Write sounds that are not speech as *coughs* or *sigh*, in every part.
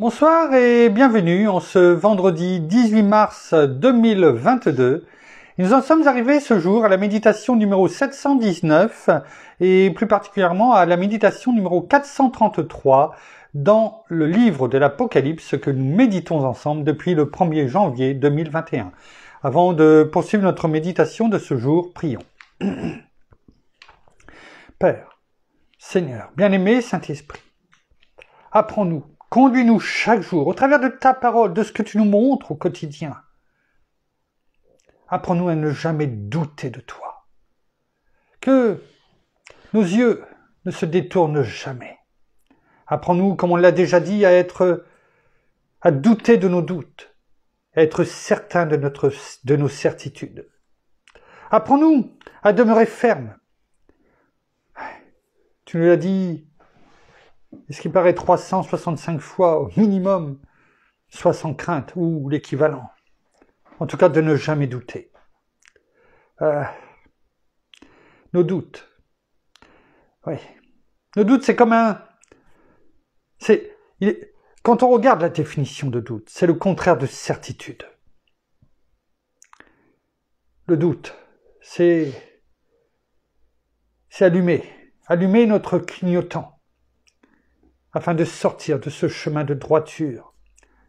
Bonsoir et bienvenue en ce vendredi 18 mars 2022. Nous en sommes arrivés ce jour à la méditation numéro 719 et plus particulièrement à la méditation numéro 433 dans le livre de l'Apocalypse que nous méditons ensemble depuis le 1er janvier 2021. Avant de poursuivre notre méditation de ce jour, prions. *clears throat* Père, Seigneur, bien-aimé Saint-Esprit, apprends-nous Conduis-nous chaque jour au travers de ta parole, de ce que tu nous montres au quotidien. Apprends-nous à ne jamais douter de toi. Que nos yeux ne se détournent jamais. Apprends-nous, comme on l'a déjà dit, à être, à douter de nos doutes, à être certain de notre, de nos certitudes. Apprends-nous à demeurer ferme. Tu nous l'as dit est ce qui paraît 365 fois au minimum, soit sans crainte ou l'équivalent. En tout cas, de ne jamais douter. Euh, nos doutes. Oui. nos doutes c'est comme un... C'est... Quand on regarde la définition de doute, c'est le contraire de certitude. Le doute, c'est... C'est allumer. Allumer notre clignotant afin de sortir de ce chemin de droiture,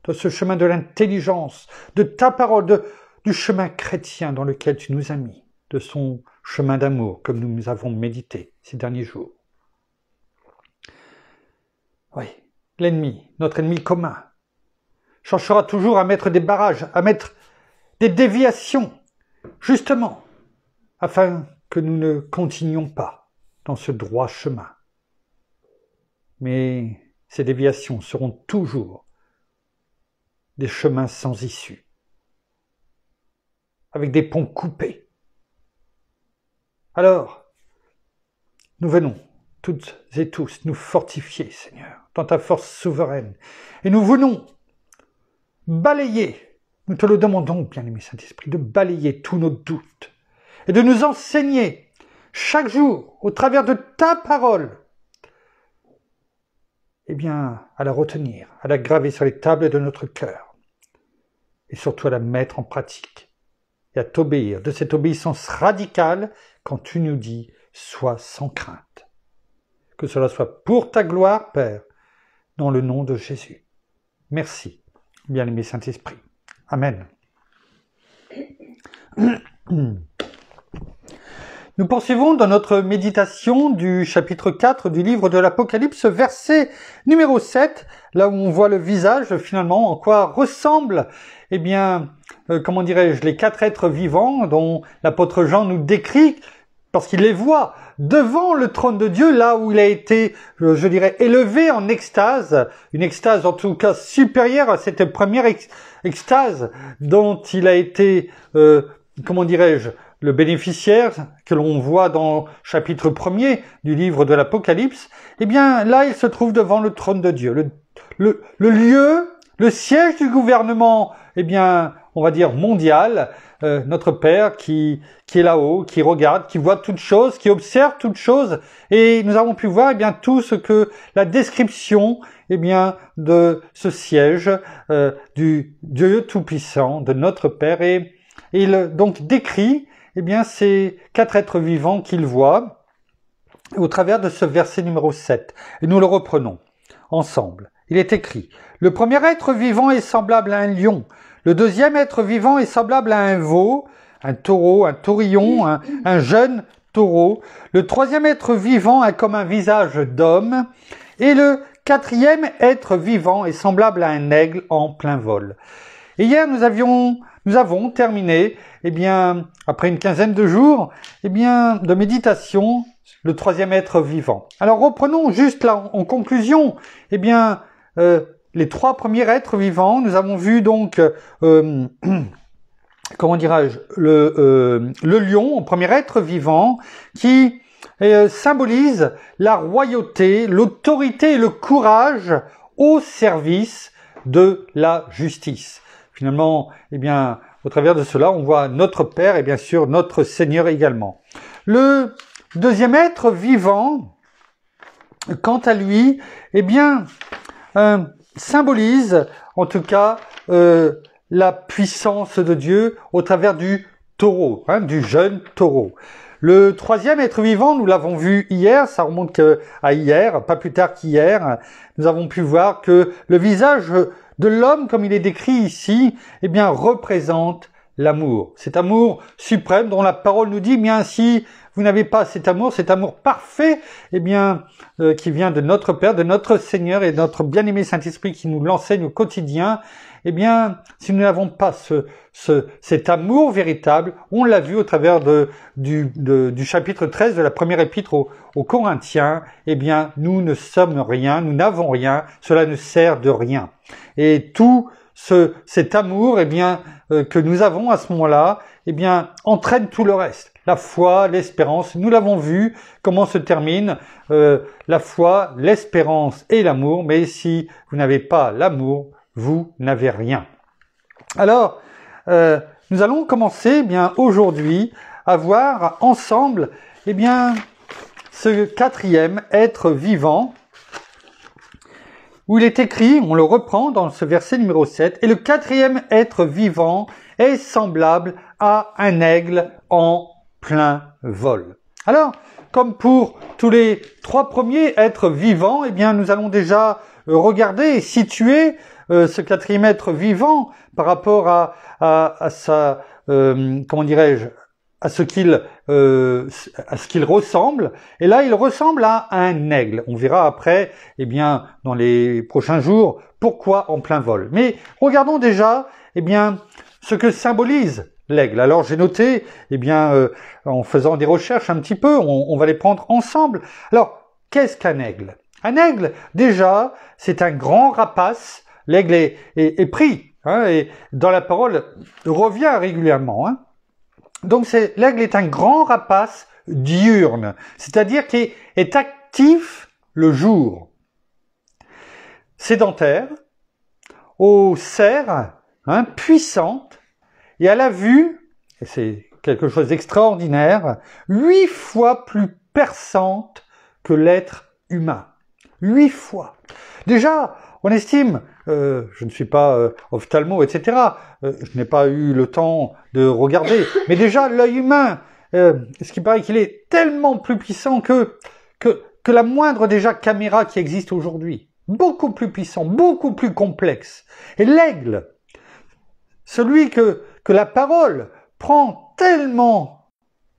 de ce chemin de l'intelligence, de ta parole, du chemin chrétien dans lequel tu nous as mis, de son chemin d'amour, comme nous nous avons médité ces derniers jours. Oui, l'ennemi, notre ennemi commun, cherchera toujours à mettre des barrages, à mettre des déviations, justement, afin que nous ne continuions pas dans ce droit chemin mais ces déviations seront toujours des chemins sans issue, avec des ponts coupés. Alors, nous venons, toutes et tous, nous fortifier, Seigneur, dans ta force souveraine, et nous venons balayer, nous te le demandons, bien-aimé Saint-Esprit, de balayer tous nos doutes, et de nous enseigner chaque jour, au travers de ta parole, eh bien, à la retenir, à la graver sur les tables de notre cœur, et surtout à la mettre en pratique, et à t'obéir de cette obéissance radicale quand tu nous dis Sois sans crainte. Que cela soit pour ta gloire, Père, dans le nom de Jésus. Merci, bien-aimé Saint-Esprit. Amen. *clears throat* Nous poursuivons dans notre méditation du chapitre 4 du livre de l'Apocalypse, verset numéro 7, là où on voit le visage finalement, en quoi ressemblent, eh bien, euh, comment dirais-je, les quatre êtres vivants dont l'apôtre Jean nous décrit, parce qu'il les voit devant le trône de Dieu, là où il a été, euh, je, dirais, élevé en extase, une extase en tout cas supérieure à cette première extase dont il a été, euh, comment dirais-je, le bénéficiaire que l'on voit dans chapitre 1er du livre de l'Apocalypse, eh bien là il se trouve devant le trône de Dieu. Le, le, lieu, le siège du gouvernement, eh bien on va dire mondial, euh, notre Père qui, qui est là-haut, qui regarde, qui voit toutes choses, qui observe toutes choses, et nous avons pu voir eh bien tout ce que la description eh bien de ce siège euh, du Dieu Tout-Puissant, de notre Père, et il donc décrit eh bien, c'est quatre êtres vivants qu'il voit au travers de ce verset numéro 7. Et nous le reprenons ensemble. Il est écrit, le premier être vivant est semblable à un lion, le deuxième être vivant est semblable à un veau, un taureau, un taurillon, un, jeune taureau, le troisième être vivant a comme un visage d'homme, et le quatrième être vivant est semblable à un aigle en plein vol. Et hier, nous avions nous avons terminé, eh bien, après une quinzaine de jours, eh bien, de méditation, le troisième être vivant. Alors reprenons juste là en conclusion, eh bien, euh, les trois premiers êtres vivants. Nous avons vu donc, euh, *clears throat* comment dirais-je, le, euh, le lion, premier être vivant, qui symbolise la royauté, l'autorité et le courage au service de la justice finalement, eh bien, au travers de cela, on voit notre Père et bien sûr notre Seigneur également. Le deuxième être vivant, quant à lui, eh bien, euh, symbolise en tout cas euh, la puissance de Dieu au travers du taureau, hein, du jeune taureau. Le troisième être vivant, nous l'avons vu hier, ça remonte à hier, pas plus tard qu'hier, nous avons pu voir que le visage de l'homme comme il est décrit ici, eh bien, représente l'amour. Cet amour suprême dont la parole nous dit, eh bien ainsi, vous n'avez pas cet amour, cet amour parfait, eh bien, euh, qui vient de notre Père, de notre Seigneur et de notre bien-aimé Saint-Esprit qui nous l'enseigne au quotidien, eh bien, si nous n'avons pas cet amour véritable, on l'a vu au travers du, chapitre 13 de la première épître aux, Corinthiens, eh bien, nous ne sommes rien, nous n'avons rien, cela ne sert de rien. Et tout cet amour, eh bien, euh, que nous avons à ce moment-là, eh bien, entraîne tout le reste la foi, l'espérance. Nous l'avons vu, comment se termine euh, la foi, l'espérance et l'amour. Mais si vous n'avez pas l'amour, vous n'avez rien. Alors, euh, nous allons commencer eh bien aujourd'hui à voir ensemble eh bien, ce quatrième être vivant, où il est écrit, on le reprend dans ce verset numéro 7, et le quatrième être vivant est semblable à un aigle en plein vol. Alors, comme pour tous les trois premiers êtres vivants, eh bien, nous allons déjà regarder et situer euh, ce être vivant par rapport à, à, sa, euh, comment dirais-je, à ce qu'il euh, à ce qu'il ressemble et là il ressemble à un aigle on verra après eh bien dans les prochains jours pourquoi en plein vol mais regardons déjà eh bien ce que symbolise l'aigle alors j'ai noté eh bien euh, en faisant des recherches un petit peu on va les prendre ensemble alors qu'est-ce qu'un aigle un aigle déjà c'est un grand rapace L'aigle est, pris, hein, et dans la parole revient régulièrement. Hein. Donc c'est, l'aigle est un grand rapace diurne, c'est-à-dire qui est actif le jour. Sédentaire, au serres hein, et à la vue, et c'est quelque chose d'extraordinaire, huit fois plus perçante que l'être humain. Huit fois. Déjà, on estime, euh, je ne suis pas euh, ophtalmo, etc. Euh, je n'ai pas eu le temps de regarder. *laughs* Mais déjà, l'œil humain, euh, ce qui paraît qu'il est tellement plus puissant que, que, que la moindre déjà caméra qui existe aujourd'hui. Beaucoup plus puissant, beaucoup plus complexe. Et l'aigle, celui que, que la parole prend tellement,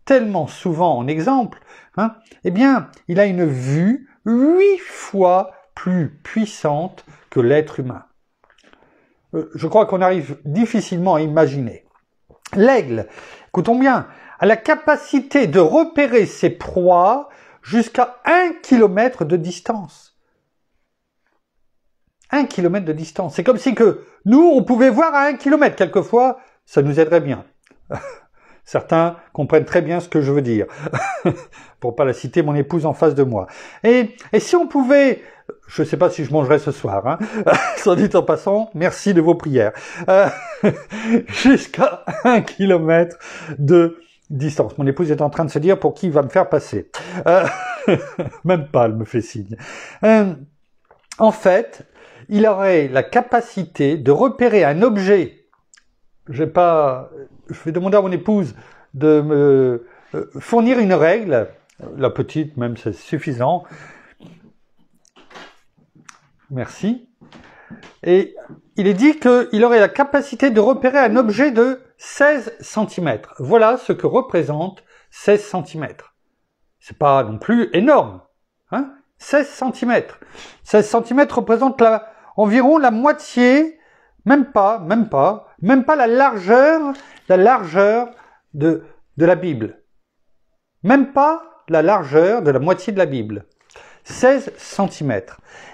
tellement souvent en exemple, hein, eh bien, il a une vue huit fois plus puissante que l'être humain. Euh, je crois qu'on arrive difficilement à imaginer. L'aigle, écoutons bien, a la capacité de repérer ses proies jusqu'à un kilomètre de distance. Un kilomètre de distance. C'est comme si que nous, on pouvait voir à un kilomètre. Quelquefois, ça nous aiderait bien. *laughs* Certains comprennent très bien ce que je veux dire, *laughs* pour pas la citer, mon épouse en face de moi. Et, et si on pouvait, je ne sais pas si je mangerai ce soir, hein, *laughs* sans dit en passant, merci de vos prières, euh, *laughs* jusqu'à un kilomètre de distance. Mon épouse est en train de se dire pour qui il va me faire passer. Euh, même pas, elle me fait signe. Euh, en fait, il aurait la capacité de repérer un objet je vais je vais demander à mon épouse de me euh, fournir une règle, la petite même c'est suffisant. Merci. Et il est dit qu'il aurait la capacité de repérer un objet de 16 cm. Voilà ce que représente 16 cm. C'est pas non plus énorme. Hein 16 cm. 16 cm représente la, environ la moitié, même pas, même pas, même pas la largeur, la largeur de, de la Bible. Même pas la largeur de la moitié de la Bible. 16 cm.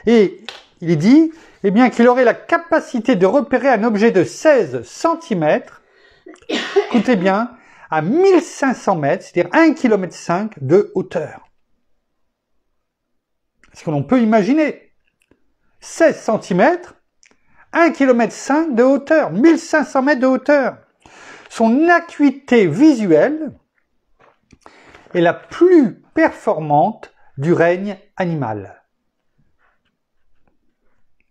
Et il dit, eh bien, qu'il aurait la capacité de repérer un objet de 16 cm, écoutez bien, à 1500 mètres, c'est-à-dire 1 km 5 de hauteur. est Ce que l'on peut imaginer. 16 cm, 1,5 km de hauteur, 1500 mètres de hauteur. Son acuité visuelle est la plus performante du règne animal.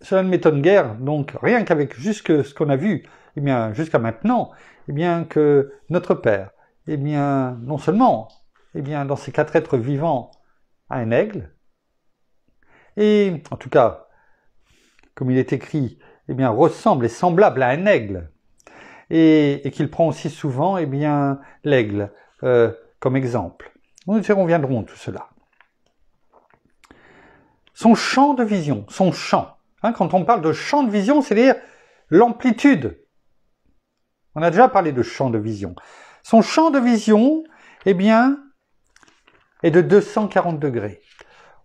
Cela ne m'étonne guère, donc rien qu'avec jusque ce qu'on a vu, et eh bien jusqu'à maintenant, et eh bien que notre père, et eh bien non seulement, et bien dans ces quatre êtres vivants, a un aigle, et en tout cas, comme il est écrit, eh bien, ressemble et semblable à un aigle, et, qu'il prend aussi souvent, eh bien, l'aigle euh, comme exemple. Nous y reviendrons tout cela. Son champ de vision, son champ. Hein, quand on parle de champ de vision, c'est-à-dire l'amplitude. On a déjà parlé de champ de vision. Son champ de vision, eh bien, est de 240 degrés.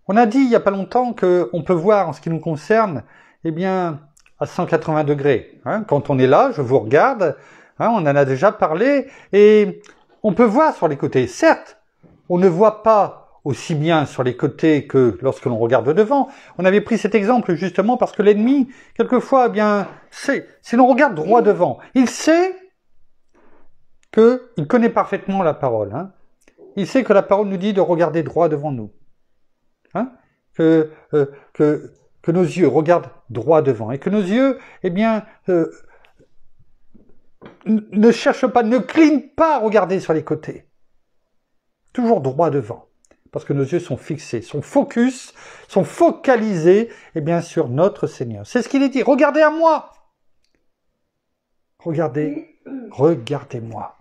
On a dit il n'y a pas longtemps qu'on peut voir, en ce qui nous concerne, eh bien, à 180 degrés. Hein. Quand on est là, je vous regarde, hein, on en a déjà parlé, et on peut voir sur les côtés. Certes, on ne voit pas aussi bien sur les côtés que lorsque l'on regarde devant. On avait pris cet exemple justement parce que l'ennemi, quelquefois, eh bien, sait, si l'on regarde droit devant, il sait que, il connaît parfaitement la parole. Hein. Il sait que la parole nous dit de regarder droit devant nous. que, euh, que que nos yeux regardent droit devant et que nos yeux, eh bien, euh, ne cherchent pas, ne clignent pas à regarder sur les côtés. Toujours droit devant. Parce que nos yeux sont fixés, sont focus, sont focalisés, eh bien, sur notre Seigneur. C'est ce qu'il est dit. Regardez à moi! Regardez, regardez-moi.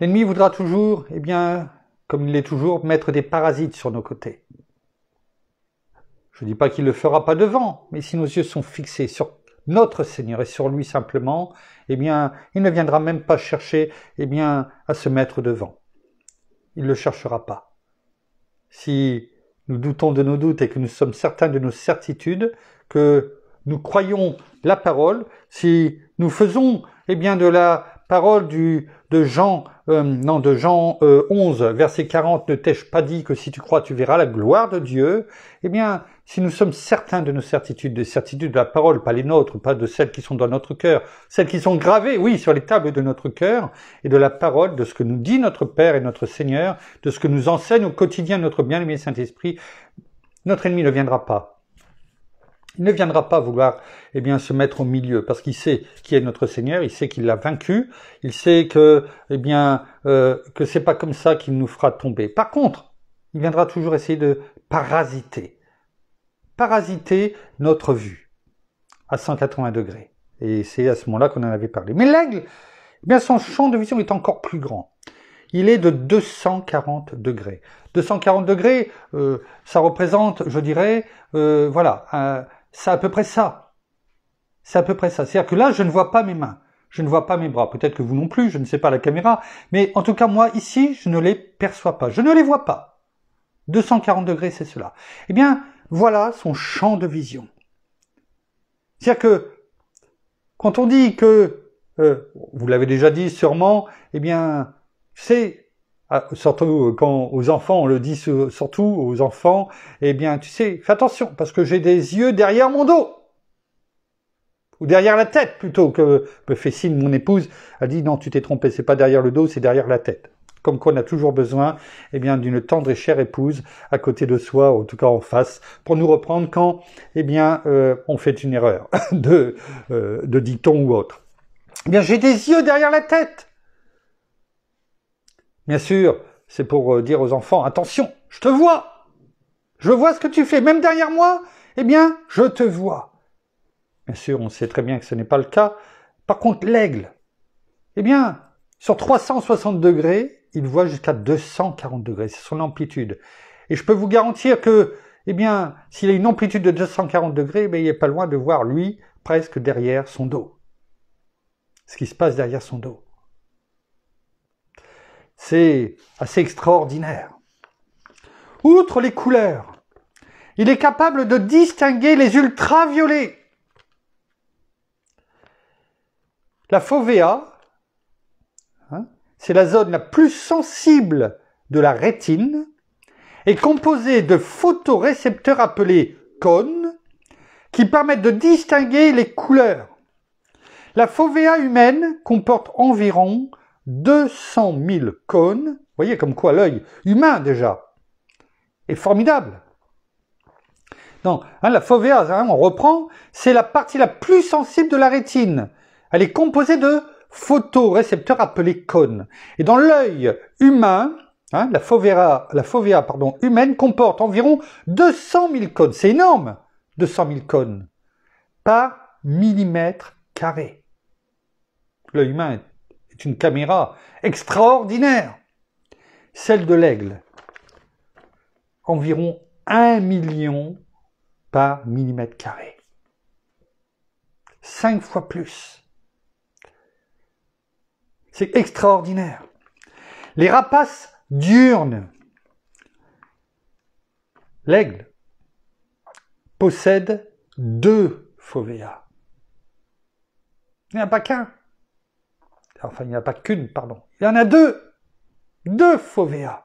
L'ennemi voudra toujours, eh bien, comme il l'est toujours, mettre des parasites sur nos côtés. Je ne dis pas qu'il ne le fera pas devant, mais si nos yeux sont fixés sur notre Seigneur et sur lui simplement, eh bien, il ne viendra même pas chercher, eh bien, à se mettre devant. Il ne le cherchera pas. Si nous doutons de nos doutes et que nous sommes certains de nos certitudes, que nous croyons la parole, si nous faisons, eh bien, de la parole du, de Jean, euh, non, de Jean 11, euh, verset 40, ne t'ai-je pas dit que si tu crois, tu verras la gloire de Dieu, eh bien, si nous sommes certains de nos certitudes, des certitudes de la parole, pas les nôtres, pas de celles qui sont dans notre cœur, celles qui sont gravées, oui, sur les tables de notre cœur, et de la parole, de ce que nous dit notre Père et notre Seigneur, de ce que nous enseigne au quotidien notre bien-aimé Saint-Esprit, notre ennemi ne viendra pas. Il ne viendra pas vouloir eh bien se mettre au milieu parce qu'il sait qui est notre Seigneur, il sait qu'il l'a vaincu, il sait que eh bien euh, que c'est pas comme ça qu'il nous fera tomber. Par contre, il viendra toujours essayer de parasiter, parasiter notre vue à 180 degrés. Et c'est à ce moment-là qu'on en avait parlé. Mais l'aigle, eh bien son champ de vision est encore plus grand. Il est de 240 degrés. 240 degrés, euh, ça représente, je dirais, euh, voilà, euh, c'est à peu près ça. C'est à peu près ça. C'est-à-dire que là, je ne vois pas mes mains, je ne vois pas mes bras. Peut-être que vous non plus, je ne sais pas la caméra, mais en tout cas moi ici, je ne les perçois pas, je ne les vois pas. 240 degrés, c'est cela. Eh bien, voilà son champ de vision. C'est-à-dire que quand on dit que, euh, vous l'avez déjà dit sûrement, eh bien, c'est ah, surtout euh, quand aux enfants, on le dit surtout aux enfants, eh bien, tu sais, fais attention parce que j'ai des yeux derrière mon dos ou derrière la tête plutôt que me fait signe mon épouse. a dit non, tu t'es trompé, c'est pas derrière le dos, c'est derrière la tête comme qu'on a toujours besoin eh bien d'une tendre et chère épouse à côté de soi, ou en tout cas en face, pour nous reprendre quand eh bien euh, on fait une erreur *laughs* de, euh, de ou autre. Eh bien j'ai des yeux derrière la tête. Bien sûr, c'est pour euh, dire aux enfants attention, je te vois, je vois ce que tu fais, même derrière moi, eh bien je te vois. Bien sûr, on sait très bien que ce n'est pas le cas. Par contre, l'aigle, eh bien, sur 360 degrés, il voit jusqu'à 240 degrés. C'est son amplitude. Et je peux vous garantir que, eh bien, s'il a une amplitude de 240 degrés, mais eh il n'est pas loin de voir lui presque derrière son dos. Ce qui se passe derrière son dos. C'est assez extraordinaire. Outre les couleurs, il est capable de distinguer les ultraviolets. La FOVEA, c'est la zone la plus sensible de la rétine, est composée de photorécepteurs appelés cônes, qui permettent de distinguer les couleurs. La fovea humaine comporte environ 200 000 cônes. Vous voyez comme quoi l'œil humain déjà est formidable. Non, hein, la fovea, hein, on reprend, c'est la partie la plus sensible de la rétine. Elle est composée de photorécepteur appelé cône. Et dans l'œil humain, hein, la fovea, la pardon, humaine comporte environ 200 000 cônes. C'est énorme 200 000 cônes par millimètre carré. L'œil humain est une caméra extraordinaire. Celle de l'aigle, environ 1 million par millimètre carré. 5 fois plus. C'est extraordinaire. Les rapaces diurnes. L'aigle possède deux fovéas. Il n'y en a pas qu'un. Enfin, il n'y en a pas qu'une, pardon. Il y en a deux. Deux fovéas.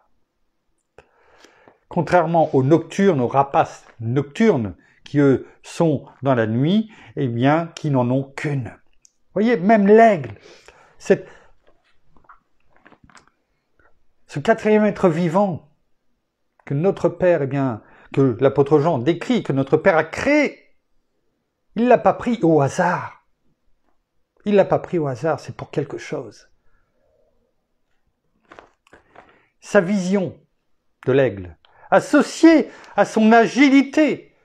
Contrairement aux nocturnes, aux rapaces nocturnes, qui eux sont dans la nuit, eh bien, qui n'en ont qu'une. Vous voyez, même l'aigle, cette, ce quatrième être vivant que notre Père, eh bien, que l'apôtre Jean décrit, que notre Père a créé, il l'a pas pris au hasard. Il l'a pas pris au hasard, c'est pour quelque chose. Sa vision de l'aigle, associée à son agilité.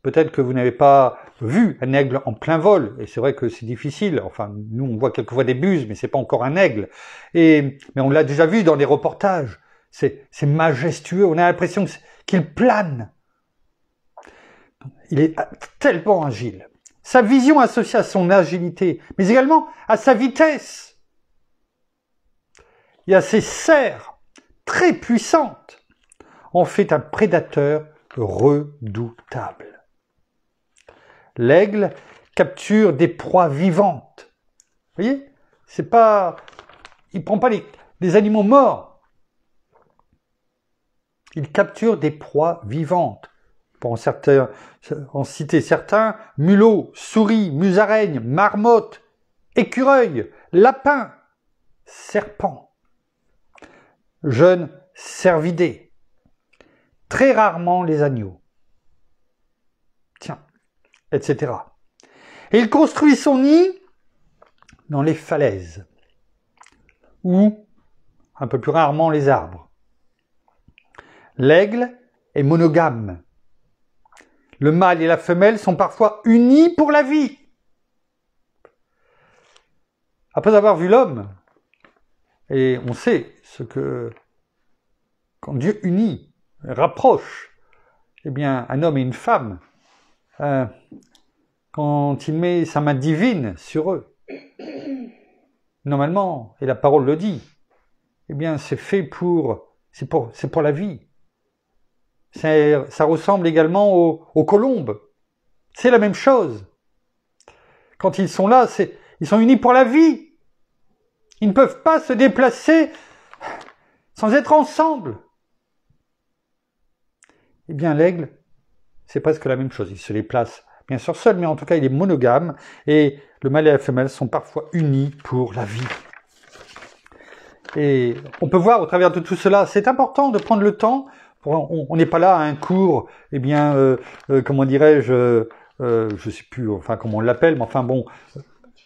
Peut-être que vous n'avez pas vu un aigle en plein vol. Et c'est vrai que c'est difficile. Enfin, nous, on voit quelquefois des buses, mais c'est pas encore un aigle. Et, mais on l'a déjà vu dans les reportages. C'est, majestueux. On a l'impression qu'il plane. Il est tellement agile. Sa vision associée à son agilité, mais également à sa vitesse. Et à ses serres très puissantes en fait un prédateur redoutable. L'aigle capture des proies vivantes. Vous voyez C'est pas. Il prend pas les... des animaux morts. Il capture des proies vivantes. Pour certains, en citer certains, mulots, souris, musaraignes, marmottes, écureuils, lapins, serpents, jeunes cervidés. Très rarement les agneaux etc. Et il construit son nid dans les falaises, ou un peu plus rarement les arbres. L'aigle est monogame. Le mâle et la femelle sont parfois unis pour la vie. Après avoir vu l'homme, et on sait ce que quand Dieu unit, rapproche, eh bien, un homme et une femme euh, quand il met sa main divine sur eux, normalement, et la parole le dit, eh bien, c'est fait pour, c'est pour, c'est pour la vie. Ça, ça ressemble également aux, aux colombes. C'est la même chose. Quand ils sont là, c'est, ils sont unis pour la vie. Ils ne peuvent pas se déplacer sans être ensemble. Eh bien, l'aigle, c'est presque la même chose. Il se les place bien sûr seul, mais en tout cas il est monogame et le mâle et la femelle sont parfois unis pour la vie. Et on peut voir au travers de tout cela, c'est important de prendre le temps. on n'est pas là à un cours, et eh bien, euh, euh, comment dirais-je, je euh, je sais plus, enfin comment on l'appelle, mais enfin bon,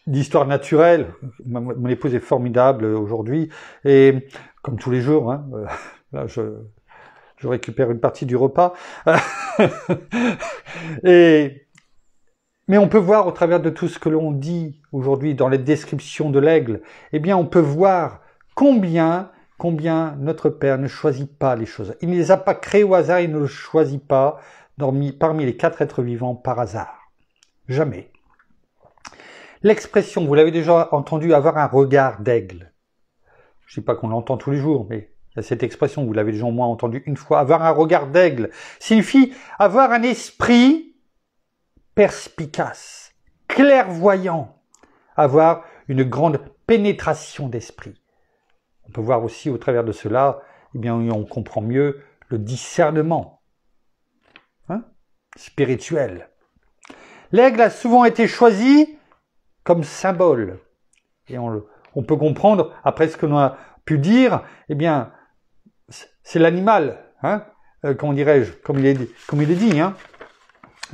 d'histoire naturelle. mon épouse est formidable aujourd'hui et comme tous les jours. Hein, là, je, je récupère une partie du repas. *laughs* mais on peut voir au travers de tout ce que l'on dit aujourd'hui dans les descriptions de l'aigle, eh bien on peut voir combien combien notre Père ne choisit pas les choses. Il ne les a pas créées au hasard, il ne le choisit pas parmi les quatre êtres vivants par hasard. Jamais. L'expression, vous l'avez déjà entendu, avoir un regard d'aigle. Je ne dis pas qu'on l'entend tous les jours, mais cette expression, vous l'avez déjà au moins entendue une fois, avoir un regard d'aigle signifie avoir un esprit perspicace, clairvoyant, avoir une grande pénétration d'esprit. On peut voir aussi au travers de cela, eh bien, on comprend mieux le discernement hein, spirituel. L'aigle a souvent été choisi comme symbole. Et on, on peut comprendre, après ce que l'on a pu dire, eh bien, c'est l'animal, hein, euh, dirais-je, comme il est, comme il est dit, hein,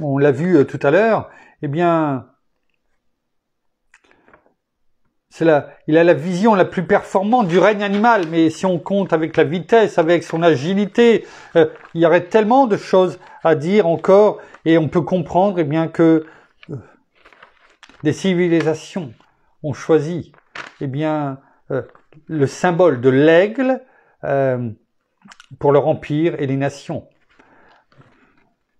on l'a vu euh, tout à l'heure, eh bien, la, il a la vision la plus performante du règne animal, mais si on compte avec la vitesse, avec son agilité, euh, il y aurait tellement de choses à dire encore, et on peut comprendre eh bien que des civilisations ont choisi eh bien le symbole de l'aigle pour leur empire et les nations.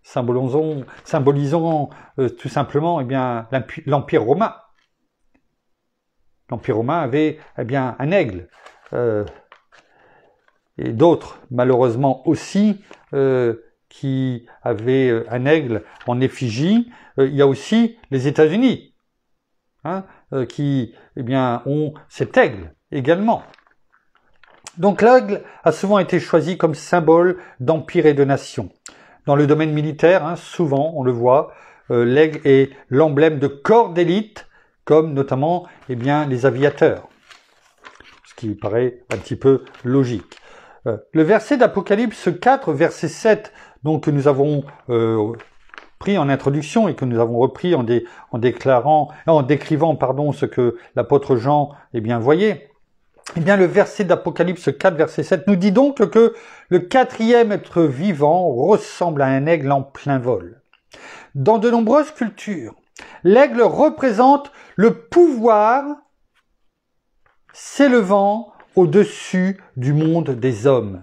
Symbolisons, euh, tout simplement eh l'Empire romain. L'Empire romain avait eh bien, un aigle. Euh, et d'autres, malheureusement aussi, euh, qui avaient un aigle en effigie. il y a aussi les États-Unis, hein, qui eh ont cet aigle également. Donc l'aigle a souvent été choisi comme symbole d'empire et de nation. Dans le domaine militaire, hein, souvent on le voit, euh, l'aigle est l'emblème de corps d'élite, comme notamment eh bien, les aviateurs, ce qui paraît un petit peu logique. Euh, le verset d'Apocalypse 4, verset 7, donc que nous avons euh, pris en introduction et que nous avons repris en, en déclarant, en décrivant pardon ce que l'apôtre Jean eh bien voyait. Eh bien, le verset d'Apocalypse 4, verset 7 nous dit donc que le quatrième être vivant ressemble à un aigle en plein vol. Dans de nombreuses cultures, l'aigle représente le pouvoir s'élevant au-dessus du monde des hommes.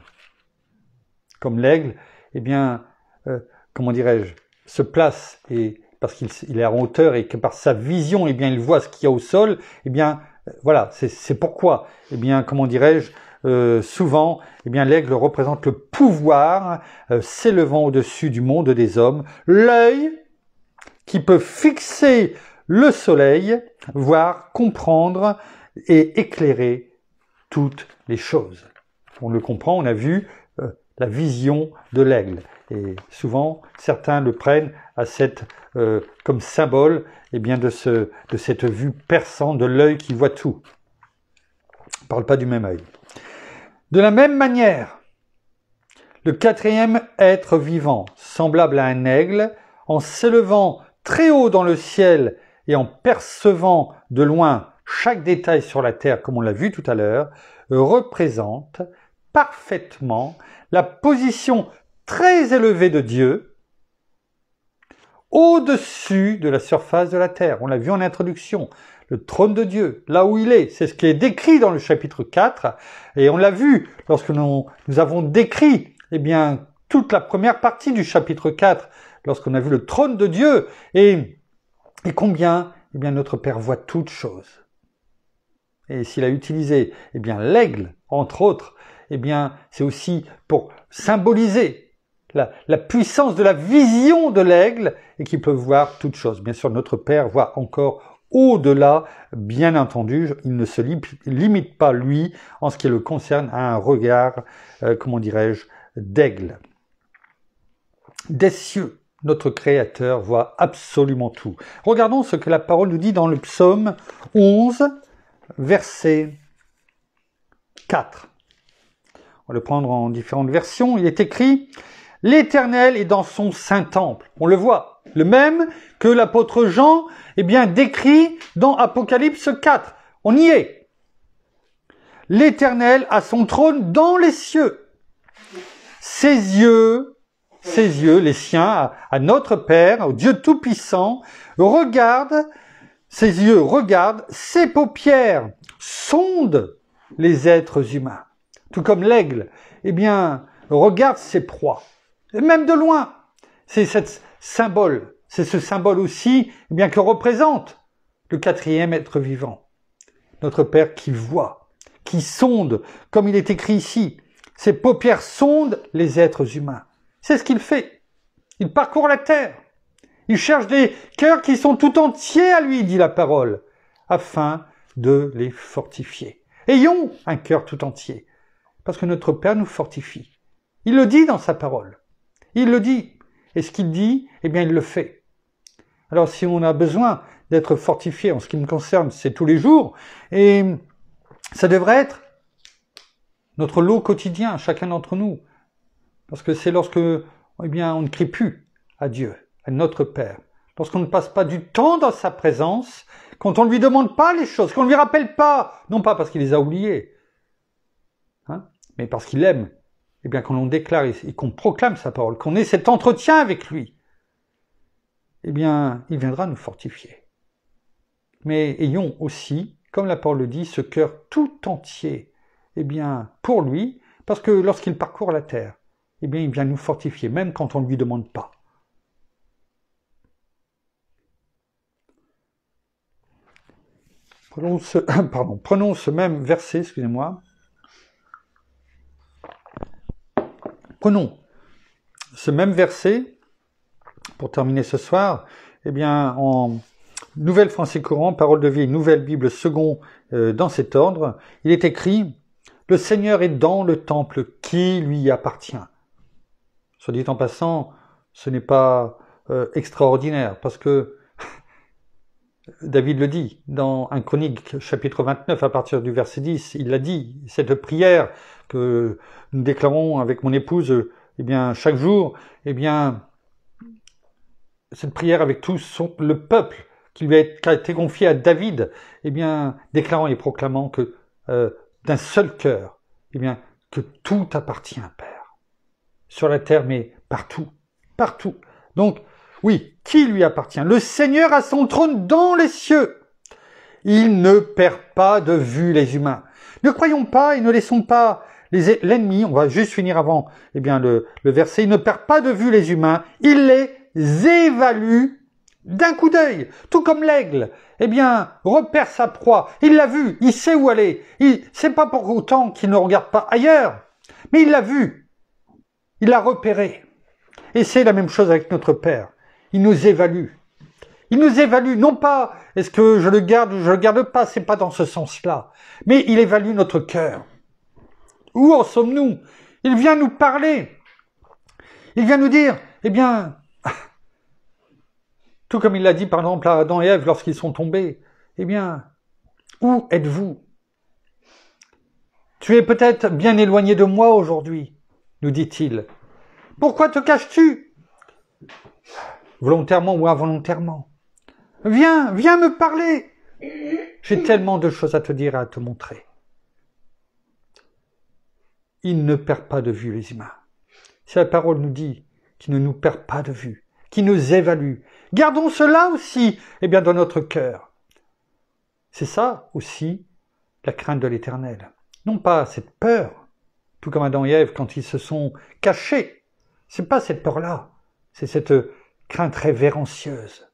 Comme l'aigle, eh bien, euh, comment dirais-je, se place et parce qu'il est en hauteur et que par sa vision, eh bien, il voit ce qu'il y a au sol, eh bien, voilà, c'est pourquoi, eh bien, comment dirais-je, euh, souvent, eh bien, l'aigle représente le pouvoir euh, s'élevant au-dessus du monde des hommes, l'œil qui peut fixer le soleil, voir, comprendre et éclairer toutes les choses. On le comprend, on a vu euh, la vision de l'aigle. Et souvent, certains le prennent à euh, comme symbole eh bien, de, de cette vue perçante de l'œil qui voit tout. On ne parle pas du même œil. De la même manière, le quatrième être vivant, semblable à un aigle, en s'élevant très haut dans le ciel et en percevant de loin chaque détail sur la terre, comme on l'a vu tout à l'heure, représente parfaitement la position très élevé de Dieu au-dessus de la surface de la terre. On l'a vu en introduction. Le trône de Dieu, là où il est, c'est ce qui est décrit dans le chapitre 4. Et on l'a vu lorsque nous, avons décrit, eh bien, toute la première partie du chapitre 4, lorsqu'on a vu le trône de Dieu et, et combien, eh bien, notre Père voit toutes choses. Et s'il a utilisé, eh bien, l'aigle, entre autres, eh bien, c'est aussi pour symboliser la, puissance de la vision de l'aigle et qui peut voir toutes choses. Bien sûr, notre Père voit encore au-delà, bien entendu, il ne se limite pas, lui, en ce qui le concerne, à un regard, euh, comment dirais-je, d'aigle. Des cieux, notre Créateur voit absolument tout. Regardons ce que la parole nous dit dans le psaume 11, verset 4. On va le prendre en différentes versions. Il est écrit L'Éternel est dans son saint temple. On le voit. Le même que l'apôtre Jean, eh bien, décrit dans Apocalypse 4. On y est. L'Éternel a son trône dans les cieux. Ses yeux, ses yeux, les siens, à notre Père, au Dieu Tout-Puissant, regardent, ses yeux regardent, ses paupières sondent les êtres humains. Tout comme l'aigle, eh bien, regarde ses proies même de loin. C'est ce symbole, c'est ce symbole aussi eh bien que représente le quatrième être vivant, notre Père qui voit, qui sonde, comme il est écrit ici. Ses paupières sondent les êtres humains. C'est ce qu'il fait. Il parcourt la terre. Il cherche des cœurs qui sont tout entiers à lui, dit la parole, afin de les fortifier. Ayons un cœur tout entier, parce que notre Père nous fortifie. Il le dit dans sa parole. Il le dit. Et ce qu'il dit, eh bien, il le fait. Alors, si on a besoin d'être fortifié en ce qui me concerne, c'est tous les jours. Et ça devrait être notre lot quotidien, chacun d'entre nous. Parce que c'est lorsque, eh bien, on ne crie plus à Dieu, à notre Père. Lorsqu'on ne passe pas du temps dans sa présence, quand on ne lui demande pas les choses, qu'on ne lui rappelle pas, non pas parce qu'il les a oubliées, hein, mais parce qu'il aime eh bien, quand on déclare et qu'on proclame sa parole, qu'on ait cet entretien avec lui, eh bien, il viendra nous fortifier. Mais ayons aussi, comme la parole le dit, ce cœur tout entier, eh bien, pour lui, parce que lorsqu'il parcourt la terre, eh bien, il vient nous fortifier, même quand on ne lui demande pas. prenons ce *coughs* même verset, excusez-moi, Prenons ce même verset, pour terminer ce soir, eh bien, en Nouvelle Français Courant, Parole de vie, Nouvelle Bible second euh, dans cet ordre, il est écrit Le Seigneur est dans le temple qui lui appartient. Soit dit en passant, ce n'est pas euh, extraordinaire parce que *laughs* David le dit dans un Chronique chapitre 29 à partir du verset 10, il l'a dit, cette prière que nous déclarons avec mon épouse, eh bien, chaque jour, eh bien, cette prière avec tout le peuple qui lui a été confié à David, eh bien, déclarant et proclamant que euh, d'un seul cœur, eh bien, que tout appartient à Père. Sur la terre, mais partout, partout. Donc, oui, qui lui appartient Le Seigneur a son trône dans les cieux. Il ne perd pas de vue les humains. Ne croyons pas et ne laissons pas E-, l'ennemi, on va juste finir avant eh bien, le, verset, il ne perd pas de vue les humains, il les évalue d'un coup d'œil, tout comme l'aigle, eh bien, repère sa proie. Il l'a vu, il sait où aller. Il, c'est pas pour autant qu'il ne regarde pas ailleurs, mais il l'a vu. Il l'a repéré. Et c'est la même chose avec notre Père. Il nous évalue. Il nous évalue, non pas est-ce que je le garde ou je le garde pas, c'est pas dans ce sens-là, mais il évalue notre cœur. Où en sommes-nous Il vient nous parler. Il vient nous dire, eh bien, *laughs* tout comme il l'a dit par exemple à Adam et Ève lorsqu'ils sont tombés, eh bien, où êtes-vous Tu es peut-être bien éloigné de moi aujourd'hui, nous dit-il. Pourquoi te caches-tu Volontairement ou involontairement. Viens, viens me parler. J'ai tellement de choses à te dire et à te montrer il ne perd pas de vue les humains. Si la parole nous dit qu'il ne nous perd pas de vue, qu'il nous évalue, gardons cela aussi, eh bien, dans notre cœur. C'est ça aussi la crainte de l'éternel. Non pas cette peur, tout comme Adam et Ève quand ils se sont cachés. C'est pas cette peur-là, c'est cette crainte révérencieuse,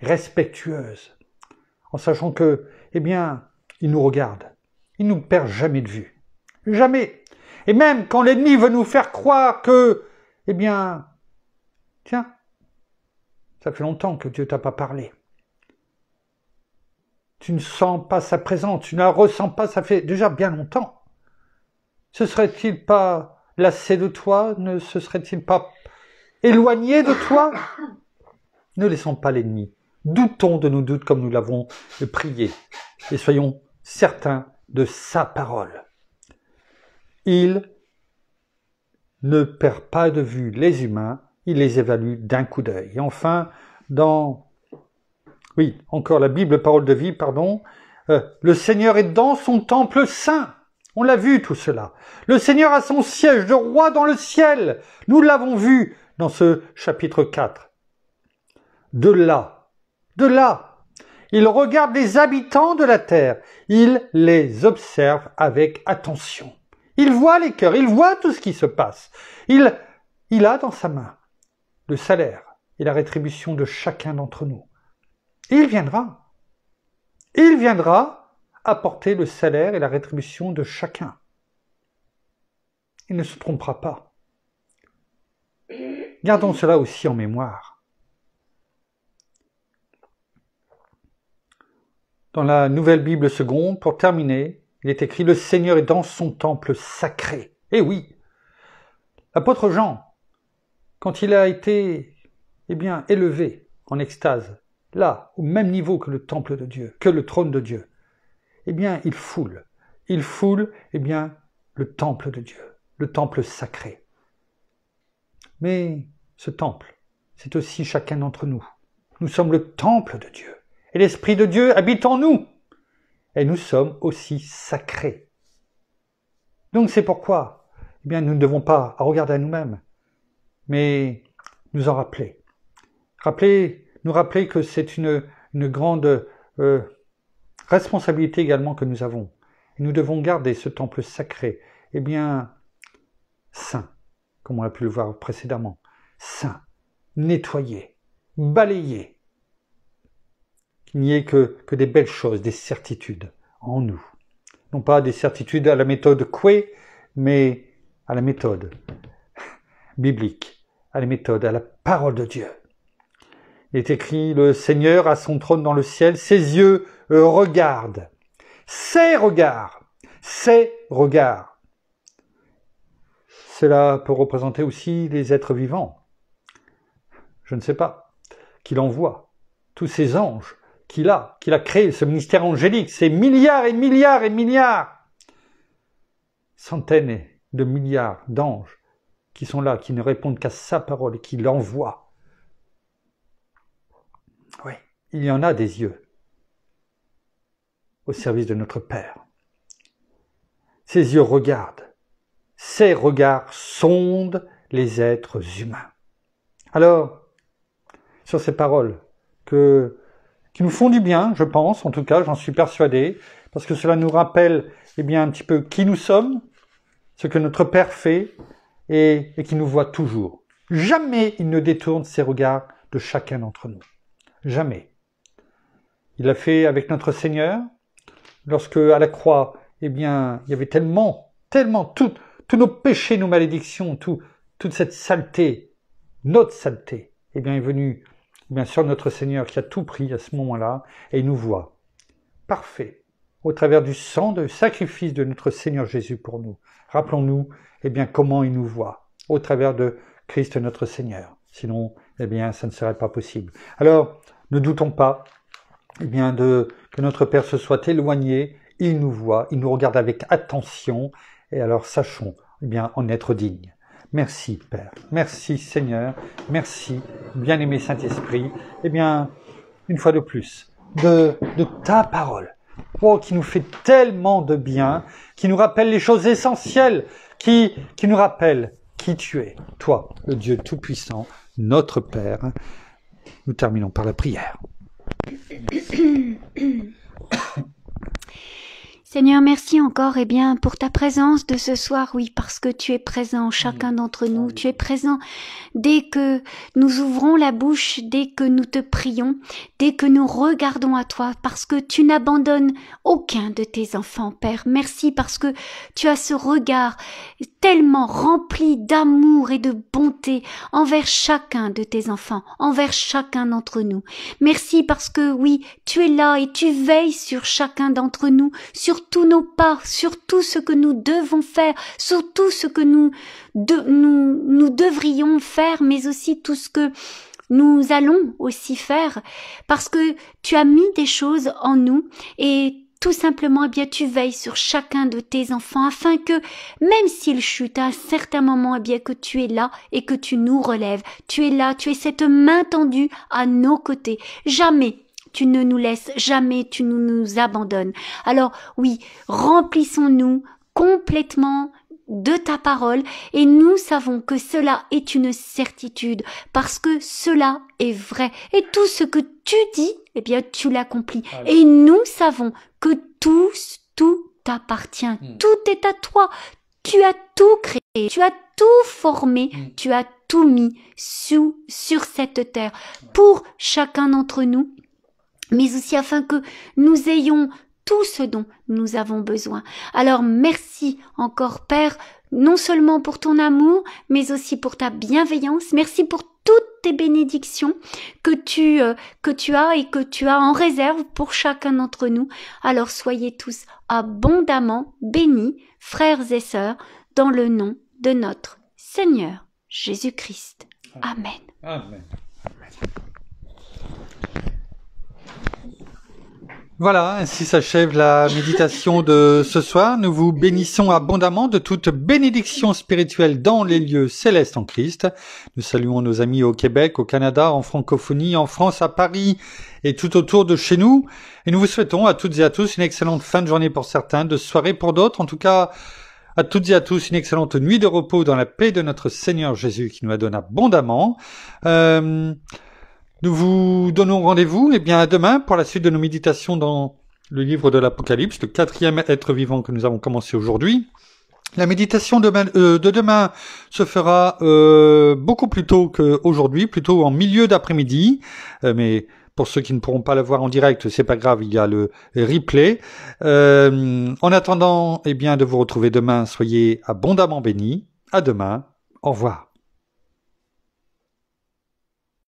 respectueuse, en sachant que, eh bien, il nous regarde, nous perd jamais de vue. Jamais. Et même quand l'ennemi veut nous faire croire que, eh bien, tiens, ça fait longtemps que Dieu t'a pas parlé. Tu ne sens pas sa présence, tu ne la ressens pas, ça fait déjà bien longtemps. Ce serait-il pas lassé de toi Ne se serait-il pas éloigné de toi Ne laissons pas l'ennemi. Doutons de nos doutes comme nous l'avons prié. Et soyons certains de sa parole. Il ne perd pas de vue les humains, il les évalue d'un coup d'œil. Et enfin, dans... Oui, encore la Bible, parole de vie, pardon. Euh, le Seigneur est dans son temple saint. On l'a vu tout cela. Le Seigneur a son siège de roi dans le ciel. Nous l'avons vu dans ce chapitre 4. De là, de là, il regarde les habitants de la terre. Il les observe avec attention. Il voit les cœurs, il voit tout ce qui se passe. Il, il a dans sa main le salaire et la rétribution de chacun d'entre nous. il viendra. Il viendra apporter le salaire et la rétribution de chacun. Il ne se trompera pas. Gardons cela aussi en mémoire. dans la Nouvelle Bible seconde, pour terminer, il est écrit Le Seigneur est dans son temple sacré. Eh oui L'apôtre Jean, quand il a été eh bien, élevé en extase, là, au même niveau que le temple de Dieu, que le trône de Dieu, eh bien, il foule. Il foule, eh bien, le temple de Dieu, le temple sacré. Mais ce temple, c'est aussi chacun d'entre nous. Nous sommes le temple de Dieu et l'Esprit de Dieu habite en nous. Et nous sommes aussi sacrés. Donc c'est pourquoi, eh bien, nous ne devons pas regarder à nous-mêmes, mais nous en rappeler. Rappeler, nous rappeler que c'est une, grande euh, responsabilité également que nous avons. Et nous devons garder ce temple sacré, eh bien, saint, comme on a pu le voir précédemment, saint, nettoyé, balayé, il n'y ait que, que des belles choses, des certitudes en nous. Non pas des certitudes à la méthode Kwe, mais à la méthode biblique, à la méthode, à la parole de Dieu. Il est écrit, le Seigneur a son trône dans le ciel, ses yeux euh, regardent, ses regards, ses regards. Cela peut représenter aussi les êtres vivants. Je ne sais pas. Qu'il envoie tous ses anges qu'il a, qu'il a créé, ce ministère angélique, ces milliards et milliards et milliards, centaines de milliards d'anges qui sont là, qui ne répondent qu'à sa parole et qui l'envoient. Oui, il y en a des yeux au service de notre Père. Ses yeux regardent, ses regards sondent les êtres humains. Alors, sur ces paroles que qui nous font du bien, je pense, en tout cas, j'en suis persuadé, parce que cela nous rappelle eh bien, un petit peu qui nous sommes, ce que notre Père fait, et, qui nous voit toujours. Jamais il ne détourne ses regards de chacun d'entre nous. Jamais. Il l'a fait avec notre Seigneur, lorsque à la croix, eh bien, il y avait tellement, tellement, tous nos péchés, nos malédictions, tout, toute cette saleté, notre saleté, eh bien, est venue eh bien sûr notre Seigneur qui a tout pris à ce moment-là et il nous voit parfait au travers du sang du sacrifice de notre Seigneur Jésus pour nous. Rappelons-nous eh bien comment il nous voit au travers de Christ notre Seigneur. Sinon, eh bien ça ne serait pas possible. Alors, ne doutons pas eh bien de que notre Père se soit éloigné, il nous voit, il nous regarde avec attention et alors sachons eh bien en être dignes. Merci Père, merci Seigneur, merci bien-aimé Saint-Esprit. Eh bien, une fois de plus, de, de ta parole, oh, qui nous fait tellement de bien, qui nous rappelle les choses essentielles, qui, qui nous rappelle qui tu es, toi, le Dieu Tout-Puissant, notre Père. Nous terminons par la prière. Seigneur, merci encore et eh bien pour ta présence de ce soir, oui, parce que tu es présent, mm. chacun d'entre nous, tu es présent dès que nous ouvrons la bouche, dès que nous te prions, dès que nous regardons à toi, parce que tu n'abandonnes aucun de tes enfants, Père. Merci parce que tu as ce regard tellement rempli d'amour et de bonté envers chacun de tes enfants, envers chacun d'entre nous. Merci parce que oui, tu es là et tu veilles sur chacun d'entre nous, sur sur tous nos pas, sur tout ce que nous devons faire, sur tout ce que nous, nous, nous devrions faire, mais aussi tout ce que nous allons aussi faire, parce que tu as mis des choses en nous et tout simplement, eh bien, tu veilles sur chacun de tes enfants afin que, même s'ils chutent à un certain moment, eh bien, que tu es là et que tu nous relèves. Tu es là, tu es cette main tendue à nos côtés. Jamais tu ne nous laisses jamais, tu nous abandonnes. Alors oui, remplissons-nous complètement de ta parole et nous savons que cela est une certitude parce que cela est vrai et tout ce que tu dis, eh bien tu l'accomplis. Et nous savons que tout, tout t'appartient, hmm. tout est à toi, tu as tout créé, tu as tout formé, hmm. tu as tout mis sous, sur cette terre pour chacun d'entre nous mais aussi afin que nous ayons tout ce dont nous avons besoin. Alors merci encore Père, non seulement pour ton amour, mais aussi pour ta bienveillance. Merci pour toutes tes bénédictions que tu, euh, que tu as et que tu as en réserve pour chacun d'entre nous. Alors soyez tous abondamment bénis, frères et sœurs, dans le nom de notre Seigneur Jésus-Christ. Amen. Amen. Voilà, ainsi s'achève la méditation de ce soir. Nous vous bénissons abondamment de toute bénédiction spirituelle dans les lieux célestes en Christ. Nous saluons nos amis au Québec, au Canada, en francophonie, en France, à Paris et tout autour de chez nous. Et nous vous souhaitons à toutes et à tous une excellente fin de journée pour certains, de soirée pour d'autres. En tout cas, à toutes et à tous une excellente nuit de repos dans la paix de notre Seigneur Jésus qui nous la donne abondamment. Euh, nous vous donnons rendez-vous et eh bien à demain pour la suite de nos méditations dans le livre de l'Apocalypse, le quatrième être vivant que nous avons commencé aujourd'hui. La méditation de euh, demain, se fera euh, beaucoup plus tôt qu'aujourd'hui, plutôt en milieu d'après-midi, euh, mais pour ceux qui ne pourront pas la voir en direct, c'est pas grave, il y a le replay. en attendant, eh bien, de vous retrouver demain, soyez abondamment bénis. À demain. Au revoir.